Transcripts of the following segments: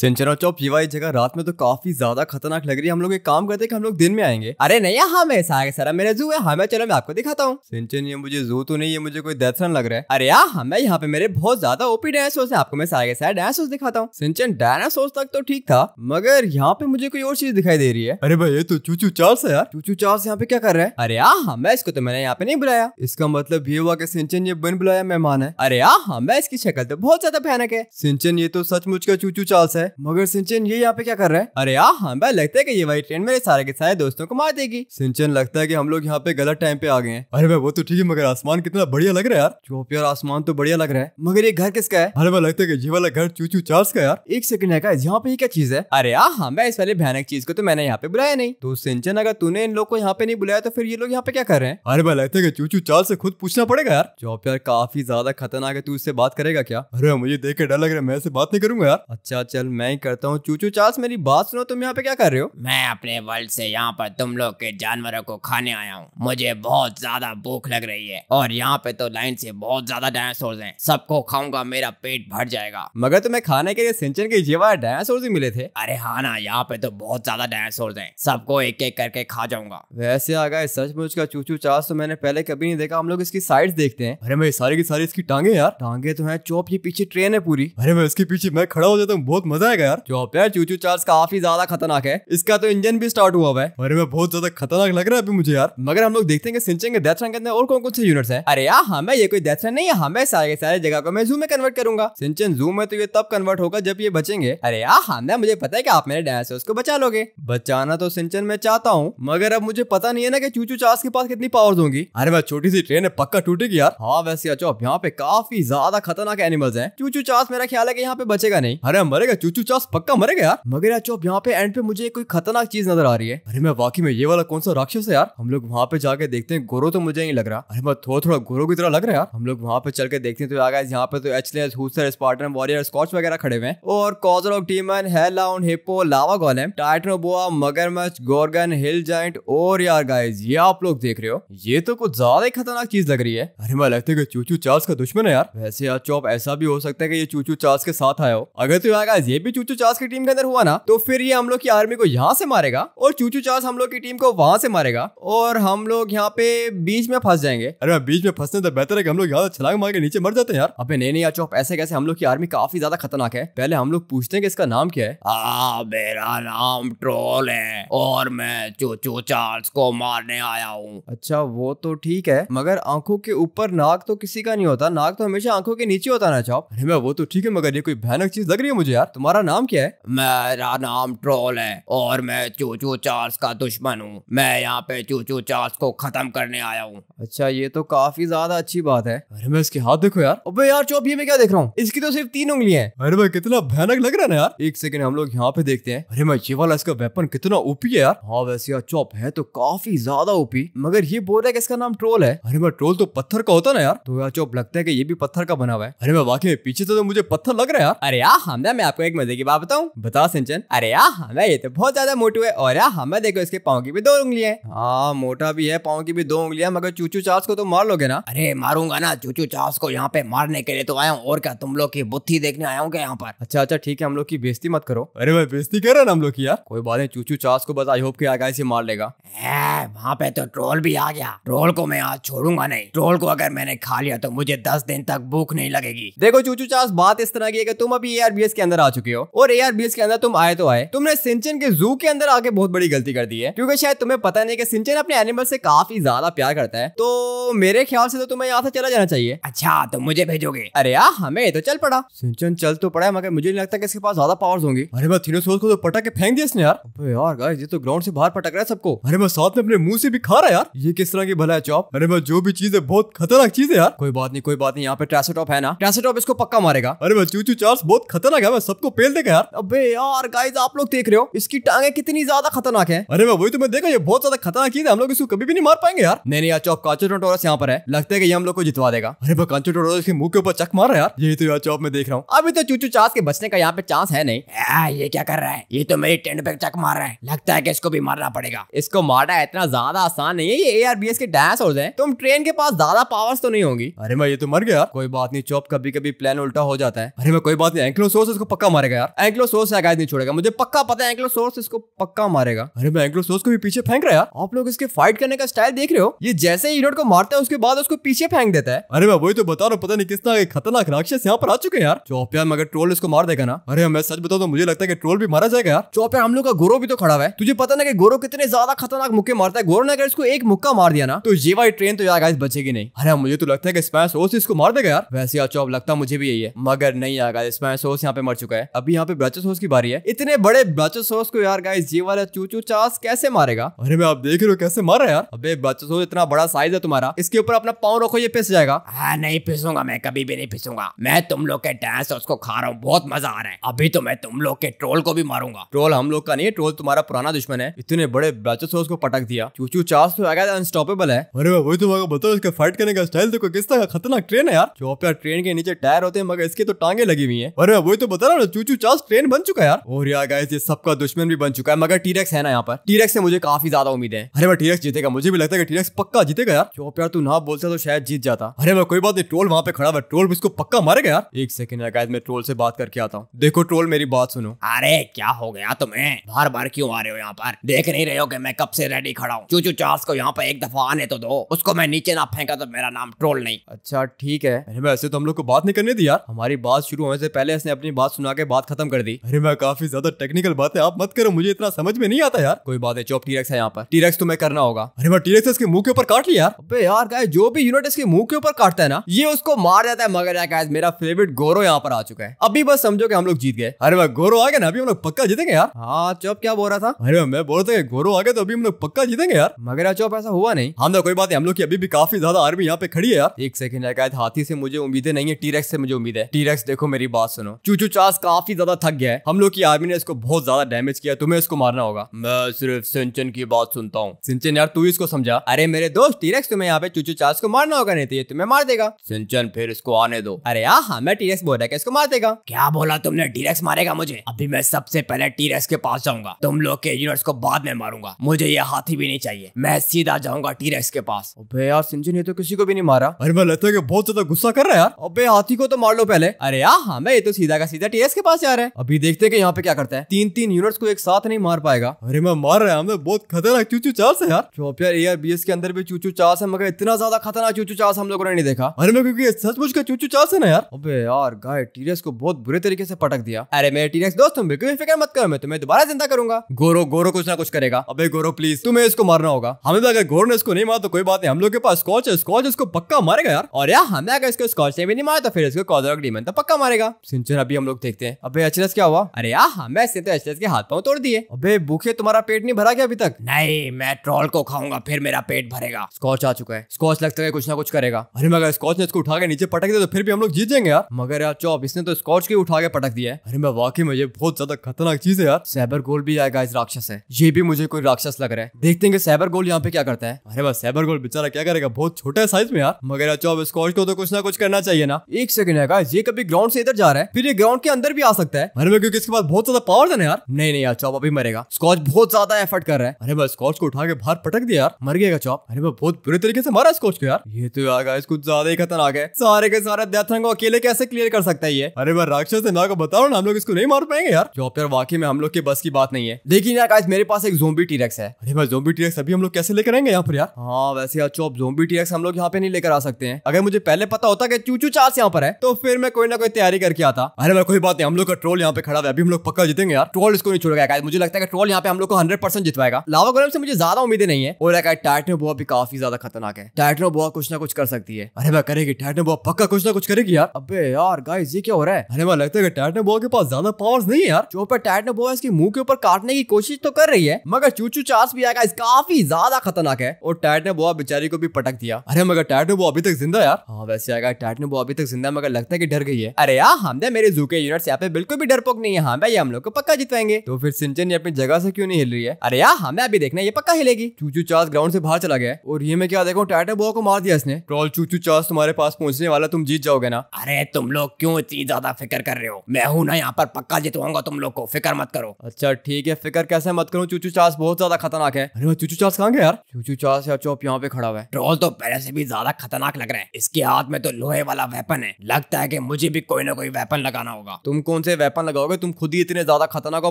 सिंचरा चौप ये वाली जगह रात में तो काफी ज्यादा खतरनाक लग रही है हम लोग एक काम करते हैं कि हम लोग दिन में आएंगे अरे नहीं हम ऐसा है सारा मेरा जू है हमें हाँ, चलो मैं आपको दिखाता हूँ सिंचन ये मुझे जू तो नहीं है मुझे कोई दर्शन लग रहा है अरे यार हाँ, हमें हाँ, यहाँ पे मेरे बहुत ज्यादा ओपी डायनासोर्स है आपको मैं सारे सारा डायनासोर्स दिखाता हूँ सिंचन डायनासोर्स तक तो ठीक था मगर यहाँ पे मुझे कोई और चीज दिखाई दे रही है अरे भाई ये तो चूचू चार है यार चूचू से यहाँ पे क्या कर रहे हैं अरे यार हमें इसको तो मैंने यहाँ पे नहीं बुलाया इसका मतलब ये हुआ की सिंचन ये बन बुलाया मेहमान है अरे यार हमें इसकी शक्ल तो बहुत ज्यादा भयानक है सिंचन ये तो सचमुच का चूचू चार्ल्स है मगर सिंचन ये यहाँ पे क्या कर रहा है अरे यार हमें हाँ, लगता है कि ये वाली ट्रेन मेरे सारे के सारे दोस्तों को मार देगी सिंचन लगता है कि हम लोग यहाँ पे गलत टाइम पे आ गए हैं अरे भाई वो तो ठीक है मगर आसमान कितना बढ़िया लग रहा है यार चौप यार आसमान तो बढ़िया लग रहा है मगर ये घर किसका है अरे भाई लगता है ये वाला घर चूचू चार्ज का यार एक सेकंड है यहाँ पे क्या चीज है अरे यार हमें हाँ, इस वाले भयानक चीज को तो मैंने यहाँ पे बुलाया नहीं तो सिंचन अगर तूने इन लोग को यहाँ पे नहीं बुलाया तो फिर ये लोग यहाँ पे क्या कर रहे हैं अरे भाई लगता है चूचू चाल से खुद पूछना पड़ेगा यार चौप यार काफी ज्यादा खतरनाक है तू इससे बात करेगा क्या अरे मुझे देख के डर लग रहा है मैं बात नहीं करूंगा यार अच्छा चल मैं ही करता हूँ चूचू चार्ल्स मेरी बात सुनो तुम यहाँ पे क्या कर रहे हो मैं अपने वर्ल्ड से यहाँ पर तुम लोग के जानवरों को खाने आया हूँ मुझे बहुत ज्यादा भूख लग रही है और यहाँ पे तो लाइन से बहुत ज्यादा डायनासोर है सबको खाऊंगा मेरा पेट भर जाएगा मगर तुम्हें खाने के लिए सिंचन के जेवा डायनासोर ही मिले थे अरे हाँ ना यहाँ पे तो बहुत ज्यादा डायनासोर है सबको एक एक करके खा जाऊंगा वैसे आ गए सचमुच का चूचू चार्ल्स तो मैंने पहले कभी नहीं देखा हम लोग इसकी साइड देखते हैं अरे मेरी सारी की सारी इसकी टांगे यार टांगे तो है चौप ये पीछे ट्रेन है पूरी अरे मैं इसके पीछे मैं खड़ा हो जाता हूँ बहुत मजा मजा आएगा यार जो यार चूचू चार्ज काफी ज्यादा खतरनाक है इसका तो इंजन भी स्टार्ट हुआ है अरे मैं बहुत ज्यादा खतरनाक लग रहा है अभी मुझे यार मगर हम लोग देखते हैं सिंचिंग के डेथ रन के और कौन कौन से यूनिट्स है अरे यार हमें हाँ, ये कोई डेथ रन नहीं है हमें हाँ, सारे सारे जगह को मैं जूम में कन्वर्ट करूंगा सिंचन जूम में तो ये तब कन्वर्ट होगा जब ये बचेंगे अरे यार हमें हाँ, मुझे पता है की आप मेरे डायनासोर्स को बचा लोगे बचाना तो सिंचन में चाहता हूँ मगर अब मुझे पता नहीं है ना की चूचू चार्ज के पास कितनी पावर होंगी अरे मैं छोटी सी ट्रेन है पक्का टूटेगी यार हाँ वैसे अच्छा यहाँ पे काफी ज्यादा खतरनाक एनिमल्स है चूचू चार्ज मेरा ख्याल है की यहाँ पे बचेगा नहीं अरे मरेगा चूचू चास पक्का मरेगा यार मगर यार चौप यहाँ पे एंड पे मुझे कोई खतरनाक चीज नजर आ रही है अरे मैं वाकई में ये वाला कौन सा राक्षस है यार हम लोग वहाँ पे जाके देखते हैं गोरो तो मुझे नहीं लग रहा अरे मैं थोड़ा थोड़ा गोरो की तरह लग रहा है यार हम लोग वहाँ पे चल के देखते हैं तो आगे यहाँ पे तो एचलेस हुसर स्पार्टन वॉरियर स्कॉच वगैरह खड़े हुए हैं और कॉजरॉक टीमन हेलाउन hippo lava golem golem titanoboa मगरमच्छ गोरगन हिल जाइंट और यार गाइज ये आप लोग देख रहे हो ये तो कुछ ज्यादा ही खतरनाक चीज लग रही है अरे मैं लगता है चूचू चार्ल्स का दुश्मन है यार वैसे यार चौप ऐसा भी हो सकता है कि ये चूचू चार्ल्स के साथ आया हो अगर तो यार गाइज ये भी चूचू चार्स की टीम के अंदर हुआ ना तो फिर ये हम लोग की आर्मी को यहाँ से मारेगा और चूचू चार्स हम लोग की टीम को वहां से मारेगा और हम लोग यहाँ पे बीच में फंस जाएंगे अरे बीच में फंसने तो बेहतर है हम लोग यहाँ छलांग मार के नीचे मर जाते हैं यार अबे नहीं नहीं चौप ऐसे कैसे हम लोग की आर्मी काफी ज्यादा खतरनाक है पहले हम लोग पूछते हैं कि इसका नाम क्या है आ, मेरा नाम ट्रोल है और मैं चूचू चार्ल्स को मारने आया हूँ अच्छा वो तो ठीक है मगर आंखों के ऊपर नाक तो किसी का नहीं होता नाक तो हमेशा आंखों के नीचे होता ना चौप अरे मैं वो तो ठीक है मगर ये कोई भयानक चीज लग रही है मुझे यार तुम्हारे तुम्हारा नाम क्या है मेरा नाम ट्रोल है और मैं चूचू चार्ल्स का दुश्मन हूँ मैं यहाँ पे चूचू चार्ल्स को खत्म करने आया हूँ अच्छा ये तो काफी ज्यादा अच्छी बात है अरे मैं इसके हाथ देखो यार अबे यार चौप ये मैं क्या देख रहा हूँ इसकी तो सिर्फ तीन उंगलियां हैं अरे भाई कितना भयानक लग रहा है ना यार एक सेकंड हम लोग यहाँ पे देखते हैं अरे मैं ये वाला इसका वेपन कितना ओपी है यार हाँ वैसे यार चौप है तो काफी ज्यादा ओपी मगर ये बोल रहा है इसका नाम ट्रोल है अरे मैं ट्रोल तो पत्थर का होता ना यार तो यार चौप लगता है की ये भी पत्थर का बना हुआ है अरे मैं वाकई पीछे तो मुझे पत्थर लग रहा है यार अरे यार हमदा मैं आपको एक मजे की बात बताऊँ बताओ सिंचन अरे यहाँ हमें ये तो बहुत ज्यादा मोटू है और यहाँ हमें देखो इसके पाओ की भी दो उंगलियां हाँ मोटा भी है पाओ की भी दो उंगलियां मगर चूचू चार्ल्स को तो मार लोगे ना अरे मारूंगा ना चूचू चार्ल्स को यहाँ पे मारने के लिए तो आया हूँ और क्या तुम लोग की बुद्धि देखने आया हूँ क्या यहाँ पर अच्छा अच्छा ठीक है हम लोग की बेजती मत करो अरे भाई बेजती कर रहे ना हम लोग की यार कोई बात नहीं चूचू चार्ल्स को बस आई होप की आगे से मार लेगा वहाँ पे तो ट्रोल भी आ गया ट्रोल को मैं आज छोड़ूंगा नहीं ट्रोल को अगर मैंने खा लिया तो मुझे दस दिन तक भूख नहीं लगेगी देखो चूचू चार्ल्स बात इस तरह की है कि तुम अभी एआरबीएस के अंदर आ चुके चुके हो और ए आर के अंदर तुम आए तो आए तुमने सिंचन के जू के अंदर आके बहुत बड़ी गलती कर दी है क्योंकि शायद तुम्हें पता नहीं कि सिंचन अपने एनिमल से काफी ज्यादा प्यार करता है तो मेरे ख्याल से तो तुम्हें यहाँ से चला जाना चाहिए अच्छा तुम तो मुझे भेजोगे अरे यार हमें तो चल पड़ा सिंचन चल तो पड़ा मगर मुझे नहीं लगता कि इसके पास ज्यादा पावर्स होंगी अरे मैं को तो पटक के फेंक दिया इसने यार यार ये तो ग्राउंड से बाहर पटक रहा है सबको अरे मैं साथ में अपने मुंह से भी खा रहा यार ये किस तरह की भला है चौप अरे मैं जो भी चीज है बहुत खतरनाक चीज है यार कोई बात नहीं कोई बात नहीं यहाँ पे ट्रेसोटॉप है ना ट्रेसोटॉप इसको पक्का मारेगा अरे मैं चूचू चार्ल्स बहुत खतरनाक है मैं सबको पेल देगा यार अबे यार गाइस आप लोग देख रहे हो इसकी टांगे कितनी ज्यादा खतरनाक है अरे मैं वही तुम्हें तो देखा ये बहुत ज्यादा खतरनाक चीज है हम लोग इसको कभी भी नहीं मार पाएंगे यार नहीं नहीं चौप कांचोटोरस यहाँ पर है लगता है कि ये हम लोग को जितवा देगा अरे मैं कांचोटोरस के मुंह के ऊपर चक मार रहा यार यही तो यार चौप में देख रहा हूँ अभी तो चूचू चास के बचने का यहाँ पे चांस है नहीं ये क्या कर रहा है ये तो मेरी टेंट पे चक मार रहा है लगता है की इसको भी मारना पड़ेगा इसको मारना इतना ज्यादा आसान नहीं है ये ए आर बी एस के डांस और तुम ट्रेन के पास ज्यादा पावर्स तो नहीं होगी अरे मैं ये तो मर गया कोई बात नहीं चौप कभी कभी प्लान उल्टा हो जाता है अरे मैं कोई बात नहीं सोर्स इसको पक्का मारेगा मारेगा यार एंग्लो सोर्स शायद नहीं छोड़ेगा मुझे पक्का पता है एंग्लो सोर्स इसको पक्का मारेगा अरे मैं एंग्लो सोर्स को भी पीछे फेंक रहा यार आप लोग इसके फाइट करने का स्टाइल देख रहे हो ये जैसे ही यूनिट को मारता है उसके बाद उसको पीछे फेंक देता है अरे मैं वही तो बता रहा हूँ पता नहीं कितना खतरनाक राक्षस यहाँ पर आ चुके हैं यार चौपिया यार मगर ट्रोल इसको मार देगा ना अरे मैं सच बताऊँ तो मुझे लगता है कि ट्रोल भी मारा जाएगा यार चौपिया हम लोग का गोरो भी तो खड़ा है तुझे पता ना कि गोरो कितने ज्यादा खतरनाक मुक्के मारता है गोरो ने अगर इसको एक मुक्का मार दिया ना तो ये वाली ट्रेन तो यार बचेगी नहीं अरे मुझे तो लगता है कि स्पैस इसको मार देगा यार वैसे यार चौप लगता मुझे भी यही है मगर नहीं आगा स्मैश ओस यहाँ पे मर चुका है अभी यहाँ पे ब्राचोसोस की बारी है इतने बड़े ब्राचोसोस को यार गाइस ये वाला चूचू चास कैसे मारेगा अरे मैं आप देख रहे हो कैसे मार रहा है यार अबे ब्राचोसोस इतना बड़ा साइज है तुम्हारा इसके ऊपर अपना पाँव रखो ये पिस जाएगा हाँ नहीं पिसूंगा मैं कभी भी नहीं पिसूंगा मैं तुम लोग के डांस उसको खा रहा हूँ बहुत मजा आ रहा है अभी तो मैं तुम लोग के ट्रोल को भी मारूंगा ट्रोल हम लोग का नहीं है ट्रोल तुम्हारा पुराना दुश्मन है इतने बड़े ब्राचोसोस को पटक दिया चूचू चास तो अनस्टॉपेबल है अरे वही तो बताओ इसका फाइट करने का स्टाइल देखो किस तरह खतरनाक ट्रेन है यार जो ट्रेन के नीचे टायर होते हैं मगर इसके तो टांगे लगी हुई है अरे वही तो बता रहा हूँ चूचू चार्ल्स ट्रेन बन चुका है यार और यार गाइस ये सबका दुश्मन भी बन चुका है मगर टीरेक्स है ना यहाँ पर टीरेक्स से मुझे काफी ज्यादा उम्मीद है अरे भाई टीरेक्स जीतेगा मुझे भी लगता है टीरेक्स पक्का जीतेगा यार चौप यार तू ना बोलता तो शायद जीत जाता अरे भाई कोई बात नहीं ट्रोल वहाँ पे खड़ा हुआ ट्रोल इसको पक्का मारेगा यार एक सेकंड यार गाइस मैं ट्रोल से बात करके आता हूँ देखो ट्रोल मेरी बात सुनो अरे क्या हो गया तुम्हें बार बार क्यों आ रहे हो यहाँ पर देख नहीं रहे हो कि मैं कब से रेडी खड़ा हूँ चूचू चार्ल्स को यहाँ पर एक दफा आने तो दो उसको मैं नीचे ना फेंका तो मेरा नाम ट्रोल नहीं अच्छा ठीक है अरे वैसे तो हम लोग को बात नहीं करने दी यार हमारी बात शुरू होने से पहले इसने अपनी बात सुना के बात खत्म कर दी अरे मैं काफी ज्यादा टेक्निकल बात है आप मत करो मुझे इतना समझ में नहीं आता यार कोई बात है चौप टीरेक्स है यहाँ पर टीरेक्स तुम्हें करना होगा अरे मैं टीरेक्स के मुंह के ऊपर काट लिया अबे यार गाय जो भी यूनिट इसके मुंह के ऊपर काटता है ना ये उसको मार जाता है मगर यार मेरा फेवरेट गोरो यहाँ पर आ चुका है अभी बस समझो कि हम लोग जीत गए अरे मैं गोरो आ गया ना अभी हम लोग पक्का जीतेंगे यार हाँ चौप क्या बोल रहा था अरे मैं बोल रहा था गोरो आ गया तो अभी हम लोग पक्का जीतेंगे यार मगर यार चौप ऐसा हुआ नहीं हम हाँ, तो कोई बात है हम लोग की अभी भी काफी ज्यादा आर्मी यहाँ पे खड़ी है यार एक सेकंड यार हाथी से मुझे उम्मीदें नहीं है टीरेक्स से मुझे उम्मीद है टीरेक्स देखो मेरी बात सुनो चूचू चास कहाँ काफी ज्यादा थक गया है हम लोग की आर्मी ने इसको बहुत ज्यादा डैमेज किया तुम्हें इसको मारना होगा मैं सिर्फ सिंचन की बात सुनता हूँ सिंचन यार तू इसको समझा अरे मेरे दोस्त टीरेक्स तुम्हें यहाँ पे चूचू चार्ज को मारना होगा नहीं तो ये तुम्हें मार देगा सिंचन फिर इसको आने दो अरे हाँ मैं टीरेक्स बोल रहा है इसको मार देगा क्या बोला तुमने टीरेक्स मारेगा मुझे अभी मैं सबसे पहले टीरेक्स के पास जाऊंगा तुम लोग के यूनिट्स को बाद में मारूंगा मुझे ये हाथी भी नहीं चाहिए मैं सीधा जाऊंगा टीरेक्स के पास अबे यार सिंचन ये तो किसी को भी नहीं मारा अरे मैं लगता है बहुत ज्यादा गुस्सा कर रहा है यार अबे हाथी को तो मार लो पहले अरे हाँ मैं ये तो सीधा का सीधा टीरेक्स के पास पास आ रहा है अभी देखते हैं कि यहाँ पे क्या करता है तीन तीन यूनिट्स को एक साथ नहीं मार पाएगा अरे मैं मार रहा हमें बहुत खतरनाक चूचू चार से यार चौप यार ए बी एस के अंदर भी चूचू चार से मगर इतना ज्यादा खतरनाक चूचू चार हम लोगों ने नहीं देखा अरे मैं क्योंकि सचमुच का चूचू चार से ना यार अबे यार गाय टीरियस को बहुत बुरे तरीके से पटक दिया अरे मेरे टीरियस दोस्त तुम बिल्कुल फिक्र मत करो मैं तुम्हें दोबारा जिंदा करूंगा गोरो गोरो कुछ ना कुछ करेगा अबे गोरो प्लीज तुम्हें इसको मारना होगा हमें अगर गोरो ने इसको नहीं मारा तो कोई बात नहीं हम लोग के पास स्कॉच है स्कॉच इसको पक्का मारेगा यार और यार हमें अगर इसको स्कॉच ने भी नहीं मारा तो फिर इसको कॉजर डीमन तो पक्का मारेगा सिंचर अभी हम लोग देखते हैं अबे अचरज क्या हुआ अरे आह हाँ, मैं से तो अचरज के हाथ पाँव तोड़ दिए अबे भूखे तुम्हारा पेट नहीं भरा क्या अभी तक नहीं मैं ट्रॉल को खाऊंगा फिर मेरा पेट भरेगा स्कॉच आ चुका है स्कॉच लगता है कुछ ना कुछ करेगा अरे मगर स्कॉच ने इसको उठा के नीचे पटक दिया तो फिर भी हम लोग जीत जाएंगे यार मगर यार चौप इसने तो स्कॉच के उठा के पटक दिया अरे मैं वाकई में बहुत ज्यादा खतरनाक चीज है यार साइबर गोल भी आएगा इस राक्षस है ये भी मुझे कोई राक्षस लग रहा है देखते हैं साइबर गोल यहाँ पे क्या करता है अरे बस साइबर गोल बेचारा क्या करेगा बहुत छोटा है साइज में यार मगर यार चौप स्कॉच को तो कुछ ना कुछ करना चाहिए ना एक सेकंड है ये कभी ग्राउंड से इधर जा रहा है फिर ये ग्राउंड के अंदर भी आ सकता है अरे भाई क्योंकि इसके पास बहुत ज्यादा पावर है ना यार नहीं नहीं यार चॉप अभी मरेगा स्कॉच बहुत ज्यादा एफर्ट कर रहा है अरे भाई स्कॉच को उठा के बाहर पटक दिया यार मर गया चॉप अरे भाई बहुत बुरे तरीके से मारा स्कॉच को यार ये तो यार गाइस कुछ ज्यादा ही खतरनाक है सारे के सारे अध्यात्म को अकेले कैसे क्लियर कर सकता है ये अरे भाई राक्षस ना को बताओ ना हम लोग इसको नहीं मार पाएंगे यार चॉप तो यार वाकई में हम लोग के बस की बात नहीं है लेकिन यार गाइस मेरे पास एक जोबी टीरेक्स है अरे भाई जोबी टीरेक्स अभी हम लोग कैसे लेकर आएंगे यहाँ पर यार हाँ वैसे यार चॉप जोबी टीरेक्स हम लोग यहाँ पे नहीं लेकर आ सकते हैं अगर मुझे पहले पता होता कि चूचू चार्स यहाँ पर है तो फिर मैं कोई ना कोई तैयारी करके आता अरे भाई कोई बात नहीं हम लोग का ट्रोल यहाँ पे खड़ा हुआ है अभी हम लोग पक्का जीतेंगे यार ट्रोल इसको नहीं छोड़ेगा मुझे लगता है कि ट्रोल यहाँ पे हम लोग को हंड्रेड परसेंट जितवाएगा लावा गोलम से मुझे ज्यादा उम्मीद नहीं है और लगा टाइटनो बुआ भी काफी ज्यादा खतरनाक है टाइटनो बुआ कुछ ना कुछ कर सकती है अरे मैं करेगी टाइटनो बुआ पक्का कुछ ना कुछ करेगी यार अबे यार गाइस ये क्या हो रहा है अरे मैं लगता है टाइटनो बुआ के पास ज्यादा पावर्स नहीं है यार जो पर टाइटनो बुआ इसके मुंह के ऊपर काटने की कोशिश तो कर रही है मगर चूचू चार्स भी आएगा काफी ज्यादा खतरनाक है और टाइटनो बुआ बेचारी को भी पटक दिया अरे मगर टाइटनो बुआ अभी तक जिंदा यार हाँ वैसे आएगा टाइटनो बुआ अभी तक जिंदा मगर लगता है की डर गई है अरे यार हमने मेरे जूके यूनिट से पे बिल्कुल भी डरपोक नहीं है हाँ भाई हम लोग को पक्का जितवाएंगे तो फिर सिंचन ये अपनी जगह से क्यों नहीं हिल रही है अरे यार हमें अभी देखना ये पक्का हिलेगी चूचू चार्ज ग्राउंड से बाहर चला गया और ये मैं क्या देखा टाटा बुआ को मार दिया इसने ट्रॉल चूचू चार्ज तुम्हारे पास पहुंचने वाला तुम जीत जाओगे ना अरे तुम लोग क्यों इतनी ज्यादा फिक्र कर रहे हो मैं हूँ ना यहाँ पर पक्का जितवाऊंगा तुम लोग को फिक्र मत करो अच्छा ठीक है फिक्र कैसे मत करो चूचू चार्ज बहुत ज्यादा खतरनाक है अरे चूचू चार्ज कहाँ गए यार चूचू चार्ज यार चौप यहाँ पे खड़ा हुआ है ट्रॉल तो पहले से भी ज्यादा खतरनाक लग रहा है इसके हाथ में तो लोहे वाला वेपन है लगता है की मुझे भी कोई ना कोई वेपन लगाना होगा तुम कौन से वेपन लगाओगे तुम खुद ही इतने ज्यादा खतरनाक हो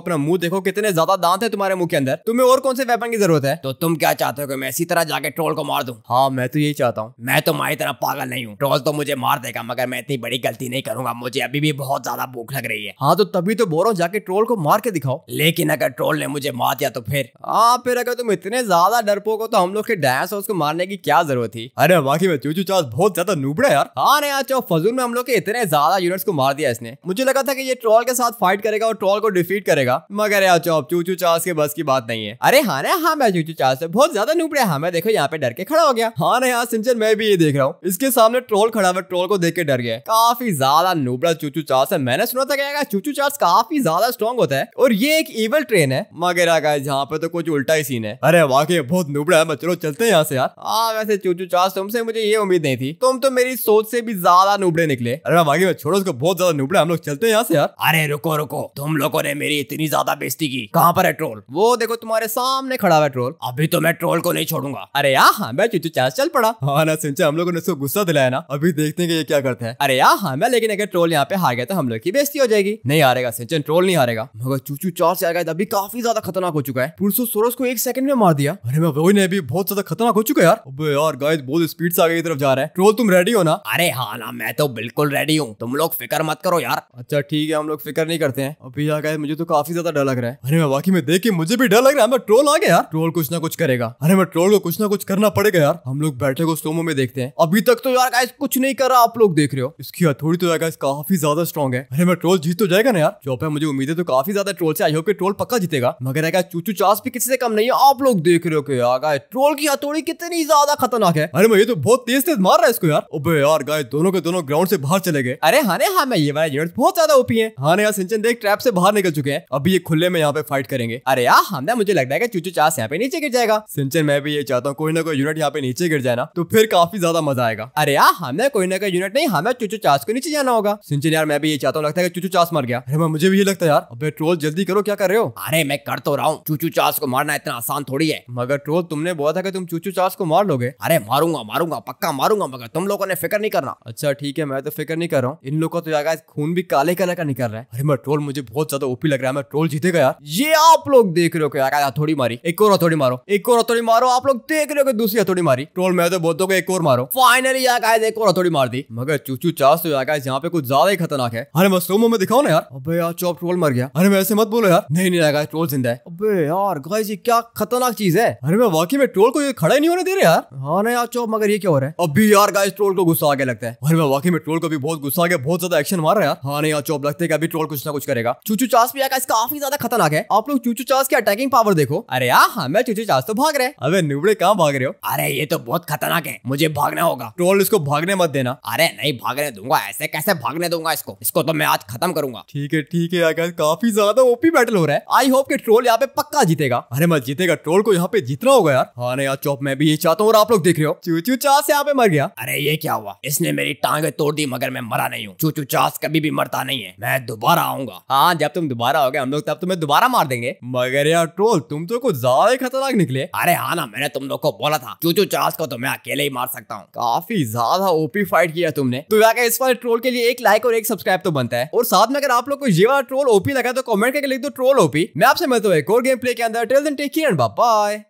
अपना मुंह देखो कितने ज्यादा दांत है तुम्हारे मुंह के अंदर तुम्हें और कौन से वेपन की जरूरत है तो तुम क्या चाहते हो कि मैं इसी तरह जाके ट्रोल को मार दू हाँ मैं तो यही चाहता हूँ मैं तो तुम्हारी तरह पागल नहीं हूँ ट्रोल तो मुझे मार देगा मगर मैं इतनी बड़ी गलती नहीं करूंगा मुझे अभी भी बहुत ज्यादा भूख लग रही है हाँ तो तभी तो बोल रहा हूँ जाके ट्रोल को मार के दिखाओ लेकिन अगर ट्रोल ने मुझे मार दिया तो फिर हाँ फिर अगर तुम इतने ज्यादा डरपोक हो तो हम लोग के डायस को मारने की क्या जरूरत थी अरे बाकी मैं चूचू चाच बहुत ज्यादा नूबड़ा यार हाँ यार चो तो फजूल में हम लोग के इतने ज्यादा यूनिट्स को मार दिया इसने मुझे लगा था कि ये ट्रॉल के साथ फाइट करेगा और ट्रॉल को डिफीट करेगा मगर यार चौप चूचू चास के बस की बात नहीं है अरे हाँ ना हाँ मैं चूचू चार्स बहुत ज्यादा नूपड़े हाँ मैं देखो यहाँ पे डर के खड़ा हो गया हाँ ना यार सिंचन मैं भी ये देख रहा हूँ इसके सामने ट्रोल खड़ा हुआ ट्रोल को देख के डर गया काफी ज्यादा नूबड़ा चूचू चास है मैंने सुना था क्या चूचू चार्स काफी ज्यादा स्ट्रॉन्ग होता है और ये एक इवल ट्रेन है मगर आगे यहाँ पे तो कुछ उल्टा ही सीन है अरे वाकई बहुत नूबड़ा है मैं चलो चलते हैं यहाँ से यार हाँ वैसे चूचू चार्स तुमसे मुझे ये उम्मीद नहीं थी तुम तो मेरी सोच से भी ज्यादा नूबड़े निकले अरे वाकई छोड़ो उसको बहुत ज्यादा नूबड़ा हम लोग चलते हैं यहाँ से सर अरे रुको रुको तुम लोगों ने मेरी इतनी ज्यादा बेइज्जती की कहाँ पर है ट्रोल वो देखो तुम्हारे सामने खड़ा हुआ ट्रोल अभी तो मैं ट्रोल को नहीं छोड़ूंगा अरे यहाँ मैं चुचू चार चल पड़ा हाँ ना सिंचा हम लोगों ने उसको गुस्सा दिलाया ना अभी देखते हैं ये क्या करते हैं अरे यहाँ मैं लेकिन अगर ट्रोल यहाँ पे हार गया तो हम लोग की बेस्ती हो जाएगी नहीं हारेगा सिंचन ट्रोल नहीं हारेगा मगर चूचू चार से आ गया अभी काफी ज्यादा खतरनाक हो चुका है पुरुषो सोरस को एक सेकंड में मार दिया अरे मैं वही ने भी बहुत ज्यादा खतरनाक हो चुका है यार अबे यार गाइस बहुत स्पीड से आगे की तरफ जा रहे हैं ट्रोल तुम रेडी हो ना अरे हाँ ना मैं तो बिल्कुल रेडी हूँ तुम लोग फिक्र मत करो यार अच्छा ठीक की हम लोग फिक्र नहीं करते हैं और पिज्जा का मुझे तो काफी ज्यादा डर लग रहा है अरे मैं बाकी में देख के मुझे भी डर लग रहा है मैं ट्रोल आ गया यार ट्रोल कुछ ना कुछ करेगा अरे मैं ट्रोल को कुछ ना कुछ करना पड़ेगा यार हम लोग बैठे को स्लोमो में देखते हैं अभी तक तो यार गाइस कुछ नहीं कर रहा आप लोग देख रहे हो इसकी हथौड़ी तो यार गाइस काफी ज्यादा स्ट्रॉग है अरे मैं ट्रोल जीत तो जाएगा ना यार जो पे मुझे उम्मीद है तो काफी ज्यादा ट्रोल से आई होप ट्रोल पक्का जीतेगा मगर यार चूचू चास भी किसी से कम नहीं है आप लोग देख रहे हो कि यार गाइस ट्रोल की हथौड़ी कितनी ज्यादा खतरनाक है अरे मैं ये तो बहुत तेज तेज मार रहा है इसको यार अबे यार गाइस दोनों के दोनों ग्राउंड से बाहर चले गए अरे हाँ हाँ मैं ये वाला बहुत ज्यादा ओपी नहीं है हाँ यार सिंचन देख ट्रैप से बाहर निकल चुके हैं अभी ये खुले में यहाँ पे फाइट करेंगे अरे यार हमदा हाँ, मुझे लगता है कि चूचू चास यहाँ पे नीचे गिर जाएगा सिंचन मैं भी ये चाहता हूँ कोई ना कोई यूनिट यहाँ पे नीचे गिर जाए ना तो फिर काफी ज्यादा मजा आएगा अरे यार हमें हाँ, कोई ना कोई यूनिट नहीं हमें हाँ, चूचू चास को नीचे जाना होगा सिंचन यार मैं भी ये चाहता हूँ लगता है चूचू चास मर गया अरे मुझे भी ये लगता है यार अब ट्रोल जल्दी करो क्या कर रहे हो अरे मैं कर तो रहा हूँ चूचू चास को मारना इतना आसान थोड़ी है मगर ट्रोल तुमने बोला था कि तुम चूचू चास को मार लोगे अरे मारूंगा मारूंगा पक्का मारूंगा मगर तुम लोगों ने फिक्र नहीं करना अच्छा ठीक है मैं तो फिक्र नहीं कर रहा हूँ इन लोगों को तो खून भी काले कलर का निकल रहा है अरे मैं ट्रोल मुझे बहुत ज्यादा ओपी लग रहा है मैं ट्रोल जीतेगा यार ये आप लोग देख रहे हो यार हथौड़ी मारी एक और हथोड़ी मारो एक और हथोड़ी मारो आप लोग देख रहे हो दूसरी हथोड़ी मारी ट्रोल मैं तो बोलता हूँ एक और मारो फाइनली यार गाइस एक और हथोड़ी मार दी मगर चूचू चास तो यार गाइस यहाँ पे कुछ ज्यादा ही खतरनाक है अरे मैं सोमो में दिखाओ ना यार अबे यार चौप ट्रोल मर गया अरे मैं ऐसे मत बोलो यार नहीं नहीं यार ट्रोल जिंदा है अबे यार गाइस ये क्या खतरनाक चीज है अरे मैं वाकई में ट्रोल को खड़ा ही नहीं होने दे रहे यार हाँ ना यार चौप मगर ये क्या हो रहा है अभी यार गाइस ट्रोल को गुस्सा आगे लगता है अरे मैं वाकई में ट्रोल को भी बहुत गुस्सा आगे बहुत ज्यादा एक्शन मार रहा है यार हाँ नहीं यार चौप लगता सकते हैं अभी ट्रोल कुछ ना कुछ करेगा चूचू चास भी इसका काफी ज्यादा खतरनाक है आप लोग चूचू चास की अटैकिंग पावर देखो अरे यार हाँ, मैं चूचू चास तो भाग रहे अरे नुबड़े कहाँ भाग रहे हो अरे ये तो बहुत खतरनाक है मुझे भागना होगा ट्रोल इसको भागने मत देना अरे नहीं भागने दूंगा ऐसे कैसे भागने दूंगा इसको इसको तो मैं आज खत्म करूंगा ठीक है ठीक है आकाश काफी ज्यादा ओपी बैटल हो रहा है आई होप के ट्रोल यहाँ पे पक्का जीतेगा अरे मैं जीतेगा ट्रोल को यहाँ पे जीतना होगा यार हाँ यार चौप मैं भी ये चाहता हूँ और आप लोग देख रहे हो चूचू चास यहाँ पे मर गया अरे ये क्या हुआ इसने मेरी टांगे तोड़ दी मगर मैं मरा नहीं हूँ चूचू चास कभी भी मरता नहीं है मैं दोबारा आऊंगा हाँ जब तुम दोबारा आओगे हम लोग तब तुम्हें दोबारा मार देंगे मगर यार ट्रोल तुम तो कुछ ज्यादा ही खतरनाक निकले अरे हाँ ना मैंने तुम लोग को बोला था चूचू चार्ज को तो मैं अकेले ही मार सकता हूँ काफी ज्यादा ओपी फाइट किया तुमने तो यार इस बार ट्रोल के लिए एक लाइक और एक सब्सक्राइब तो बनता है और साथ में अगर आप लोग को ये वाला ट्रोल ओपी लगा तो कॉमेंट करके लिख दो ट्रोल ओपी मैं आपसे मिलता हूँ एक और गेम प्ले के अंदर टेक केयर बाय